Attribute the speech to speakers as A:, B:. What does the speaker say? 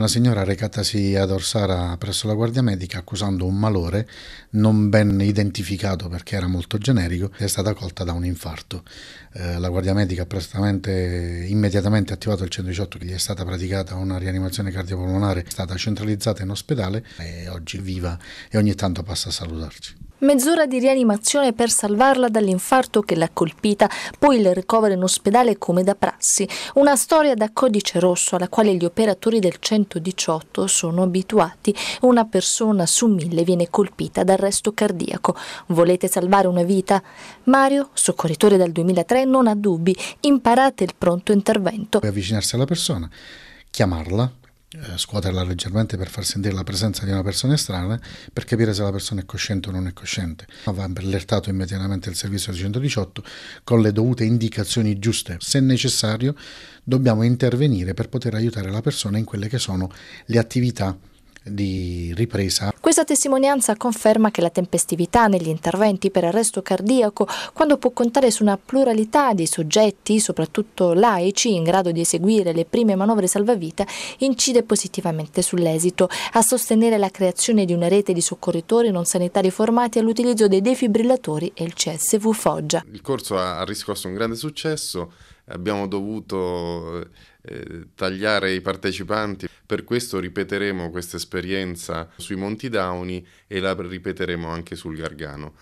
A: Una signora recatasi ad Orsara presso la guardia medica accusando un malore non ben identificato perché era molto generico è stata colta da un infarto. Eh, la guardia medica ha prestamente immediatamente attivato il 118 che gli è stata praticata una rianimazione cardiopolmonare, è stata centralizzata in ospedale e oggi viva e ogni tanto passa a salutarci.
B: Mezz'ora di rianimazione per salvarla dall'infarto che l'ha colpita, poi il ricovero in ospedale come da prassi. Una storia da codice rosso alla quale gli operatori del 118 sono abituati. Una persona su mille viene colpita da arresto cardiaco. Volete salvare una vita? Mario, soccorritore dal 2003, non ha dubbi. Imparate il pronto intervento.
A: Avvicinarsi alla persona, chiamarla, eh, scuoterla leggermente per far sentire la presenza di una persona estranea per capire se la persona è cosciente o non è cosciente. Va allertato immediatamente il servizio 118 con le dovute indicazioni giuste. Se necessario dobbiamo intervenire per poter aiutare la persona in quelle che sono le attività di ripresa.
B: Questa testimonianza conferma che la tempestività negli interventi per arresto cardiaco, quando può contare su una pluralità di soggetti, soprattutto laici, in grado di eseguire le prime manovre salvavita, incide positivamente sull'esito, a sostenere la creazione di una rete di soccorritori non sanitari formati all'utilizzo dei defibrillatori e il CSV Foggia.
C: Il corso ha riscosso un grande successo abbiamo dovuto eh, tagliare i partecipanti. Per questo ripeteremo questa esperienza sui Monti Dauni e la ripeteremo anche sul Gargano.